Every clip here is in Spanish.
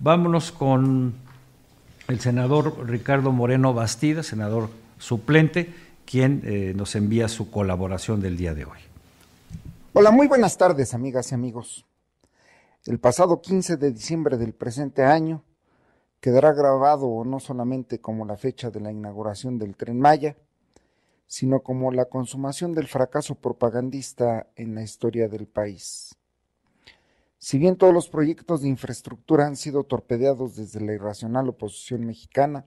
Vámonos con el senador Ricardo Moreno Bastida, senador suplente, quien eh, nos envía su colaboración del día de hoy. Hola, muy buenas tardes, amigas y amigos. El pasado 15 de diciembre del presente año quedará grabado no solamente como la fecha de la inauguración del tren Maya, sino como la consumación del fracaso propagandista en la historia del país. Si bien todos los proyectos de infraestructura han sido torpedeados desde la irracional oposición mexicana,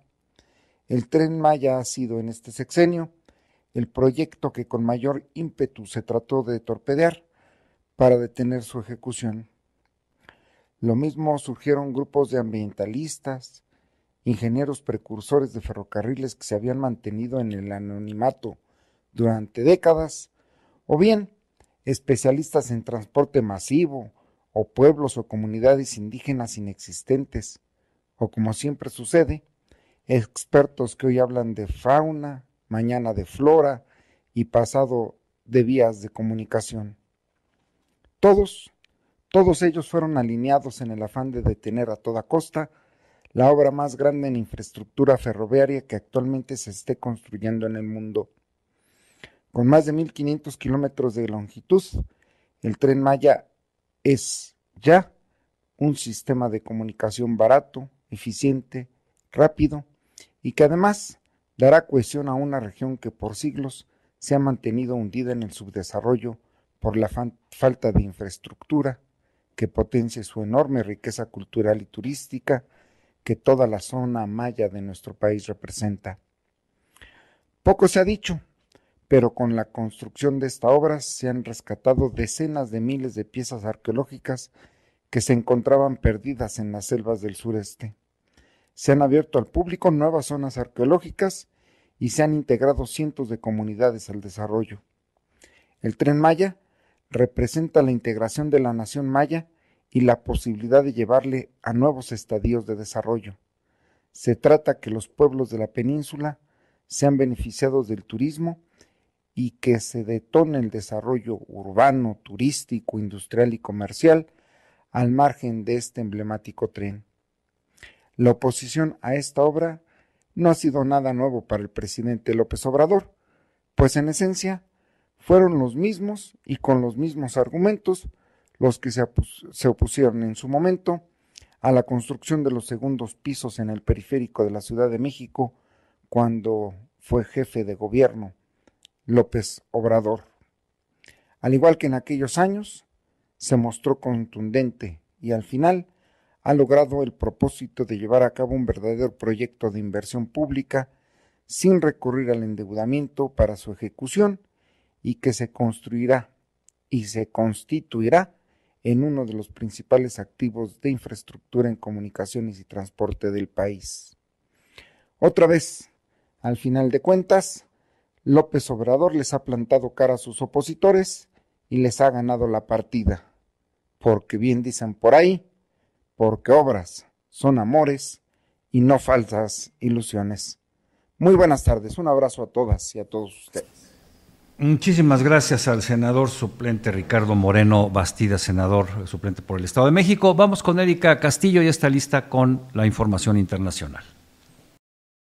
el tren Maya ha sido en este sexenio el proyecto que con mayor ímpetu se trató de torpedear para detener su ejecución. Lo mismo surgieron grupos de ambientalistas, ingenieros precursores de ferrocarriles que se habían mantenido en el anonimato durante décadas, o bien especialistas en transporte masivo, o pueblos o comunidades indígenas inexistentes, o como siempre sucede, expertos que hoy hablan de fauna, mañana de flora y pasado de vías de comunicación. Todos, todos ellos fueron alineados en el afán de detener a toda costa la obra más grande en infraestructura ferroviaria que actualmente se esté construyendo en el mundo. Con más de 1.500 kilómetros de longitud, el tren Maya es ya un sistema de comunicación barato, eficiente, rápido y que además dará cohesión a una región que por siglos se ha mantenido hundida en el subdesarrollo por la falta de infraestructura, que potencie su enorme riqueza cultural y turística que toda la zona maya de nuestro país representa. Poco se ha dicho, pero con la construcción de esta obra se han rescatado decenas de miles de piezas arqueológicas que se encontraban perdidas en las selvas del sureste. Se han abierto al público nuevas zonas arqueológicas y se han integrado cientos de comunidades al desarrollo. El tren Maya representa la integración de la nación maya y la posibilidad de llevarle a nuevos estadios de desarrollo. Se trata que los pueblos de la península sean beneficiados del turismo y que se detone el desarrollo urbano, turístico, industrial y comercial al margen de este emblemático tren. La oposición a esta obra no ha sido nada nuevo para el presidente López Obrador, pues en esencia fueron los mismos y con los mismos argumentos los que se, se opusieron en su momento a la construcción de los segundos pisos en el periférico de la Ciudad de México cuando fue jefe de gobierno López Obrador. Al igual que en aquellos años, se mostró contundente y al final ha logrado el propósito de llevar a cabo un verdadero proyecto de inversión pública sin recurrir al endeudamiento para su ejecución y que se construirá y se constituirá en uno de los principales activos de infraestructura en comunicaciones y transporte del país. Otra vez, al final de cuentas, López Obrador les ha plantado cara a sus opositores y les ha ganado la partida. Porque bien dicen por ahí, porque obras son amores y no falsas ilusiones. Muy buenas tardes, un abrazo a todas y a todos ustedes. Muchísimas gracias al senador suplente Ricardo Moreno Bastida, senador suplente por el Estado de México. Vamos con Erika Castillo, y está lista con la información internacional.